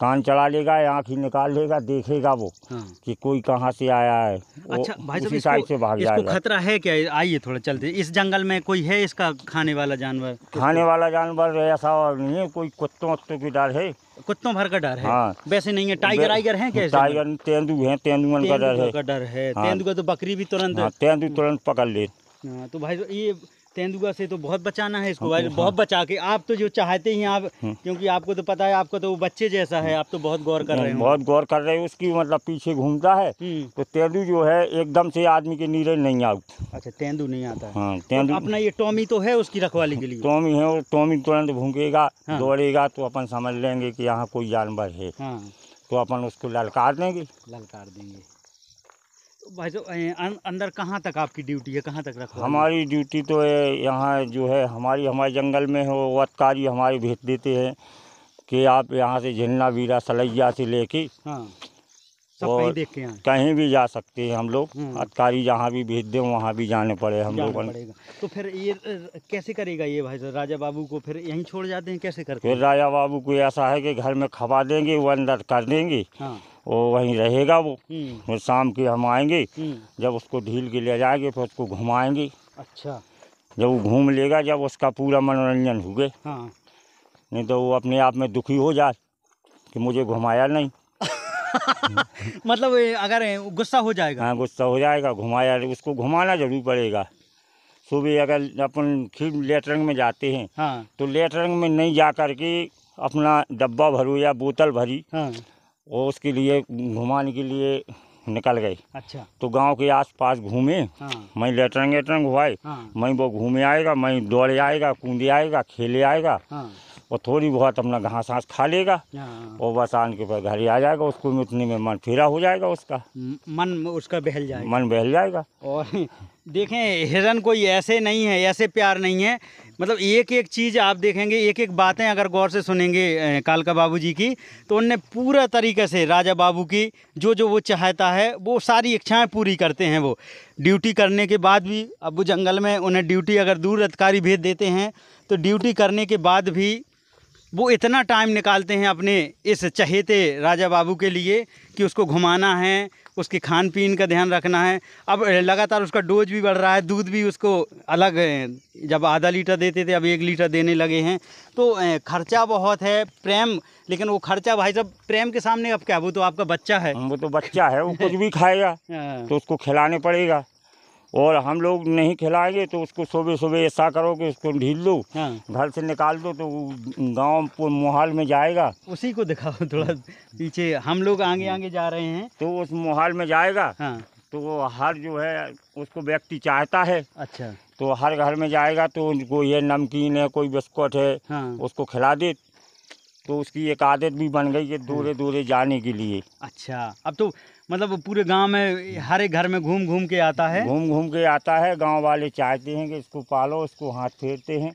कान चढ़ा लेगा आँख ही निकाल लेगा देखेगा वो हाँ। कि कोई कहाँ से आया है अच्छा भाई साहब साइड से भाग जाएगा खतरा है क्या आइए थोड़ा चलते इस जंगल में कोई है इसका खाने वाला जानवर खाने वाला जानवर ऐसा और नहीं है कोई कुत्तों वत्तों की डर है कुत्तों भर का डर है हाँ। वैसे नहीं है टाइगर आइगर है क्या टाइगर तेंदू है तेंदुअन का डर है डर हाँ। तेंदू का तो बकरी भी तुरंत हाँ, तेंदु तुरंत पकड़ ले हाँ, तो भाई ये तेंदुआ से तो बहुत बचाना है इसको हाँ, बहुत बचा के आप तो जो चाहते ही आप हाँ। क्योंकि आपको तो पता है आपको तो वो बच्चे जैसा है आप तो बहुत गौर कर रहे हैं बहुत गौर कर रहे हैं उसकी मतलब पीछे घूमता है हम्म। तो तेंदू जो है एकदम से आदमी के नीरे नहीं आता अच्छा तेंदु नहीं आता हाँ तो तेंदू अपना ये टॉमी तो है उसकी रखवाली के लिए टॉमी है और टॉमी तुरंत भूकेगा हाँ। दौड़ेगा तो अपन समझ लेंगे की यहाँ कोई जानवर है हाँ। तो अपन उसको ललकार देंगे ललकार देंगे भाई तो अंदर कहाँ तक आपकी ड्यूटी है कहाँ तक रखा हमारी ड्यूटी तो यहाँ जो है हमारी हमारे जंगल में हो वतकारी हमारे भेज देते हैं कि आप यहाँ से झिलना वीरा सलैया से लेके हाँ सब कहीं देख के आए कहीं भी जा सकते हैं हम लोग हम्म। अधिकारी जहाँ भी भेज दें वहाँ भी जाने पड़े हम लोग तो फिर ये कैसे करेगा ये भाई राजा बाबू को फिर यहीं छोड़ जाते हैं कैसे करते फिर राजा बाबू को ऐसा है कि घर में खबा देंगे वो अंदर कर देंगे हाँ। वो वहीं रहेगा वो हम्म। फिर शाम के हम आएंगे हम्म। जब उसको ढील के ले जाएंगे फिर उसको घुमाएंगे अच्छा जब वो घूम लेगा जब उसका पूरा मनोरंजन हो गए हाँ नहीं तो वो अपने आप में दुखी हो जाए कि मुझे घुमाया नहीं मतलब अगर गुस्सा हो जाएगा हाँ गुस्सा हो जाएगा घुमाया उसको घुमाना जरूर पड़ेगा सुबह अगर अपन खीर लेटरिंग में जाते हैं हाँ। तो लेटरिंग में नहीं जा करके अपना डब्बा भरो या बोतल भरी हाँ। और उसके लिए घुमाने के लिए निकल गए अच्छा तो गांव के आसपास घूमे हाँ। मैं लेटरिंग वेटरिंग हुआ हाँ। मैं वो घूमे आएगा मैं दौड़े आएगा कूदे आएगा खेले आएगा हाँ। वो थोड़ी बहुत अपना घास वास खा लेगा हाँ। और बस आन के बाद घर ही आ जाएगा उसको में उतने में मन फिरा हो जाएगा उसका मन उसका बहल जाएगा मन बहल जाएगा और देखें हिरन कोई ऐसे नहीं है ऐसे प्यार नहीं है मतलब एक एक चीज़ आप देखेंगे एक एक बातें अगर गौर से सुनेंगे कालका बाबू जी की तो उनने पूरा तरीके से राजा बाबू की जो जो वो चाहता है वो सारी इच्छाएं पूरी करते हैं वो ड्यूटी करने के बाद भी अब वो जंगल में उन्हें ड्यूटी अगर दूर अधिकारी भेज देते हैं तो ड्यूटी करने के बाद भी वो इतना टाइम निकालते हैं अपने इस चहेते राजा बाबू के लिए कि उसको घुमाना है उसके खान पीन का ध्यान रखना है अब लगातार उसका डोज भी बढ़ रहा है दूध भी उसको अलग जब आधा लीटर देते थे अब एक लीटर देने लगे हैं तो खर्चा बहुत है प्रेम लेकिन वो खर्चा भाई साहब प्रेम के सामने अब क्या वो तो आपका बच्चा है वो तो बच्चा है वो कुछ भी खाएगा हाँ। तो उसको खिलाने पड़ेगा और हम लोग नहीं खिलाएंगे तो उसको सुबह सुबह ऐसा करो कि उसको ढील दो हाँ। घर से निकाल दो तो गांव मोहाल में जाएगा उसी को दिखाओ थोड़ा पीछे हम लोग आगे हाँ। आगे जा रहे हैं तो उस मोहाल में जाएगा हाँ। तो हर जो है उसको व्यक्ति चाहता है अच्छा तो हर घर में जाएगा तो उनको ये नमकीन है कोई बिस्कुट है हाँ। उसको खिला दे तो उसकी एक आदत भी बन गई है दूरे दूरे जाने के लिए अच्छा अब तो मतलब पूरे गांव में हर एक घर में घूम घूम के आता है घूम घूम के आता है गांव वाले चाहते हैं कि इसको पालो इसको हाथ फेरते हैं